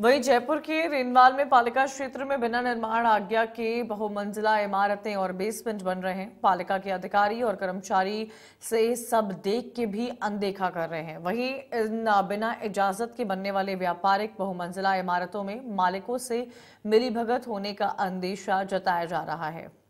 वहीं जयपुर के रेनवाल में पालिका क्षेत्र में बिना निर्माण आज्ञा के बहुमंजिला इमारतें और बेसमेंट बन रहे हैं पालिका के अधिकारी और कर्मचारी से सब देख के भी अनदेखा कर रहे हैं वहीं इन बिना इजाजत के बनने वाले व्यापारिक बहुमंजिला इमारतों में मालिकों से मिलीभगत होने का अंदेशा जताया जा रहा है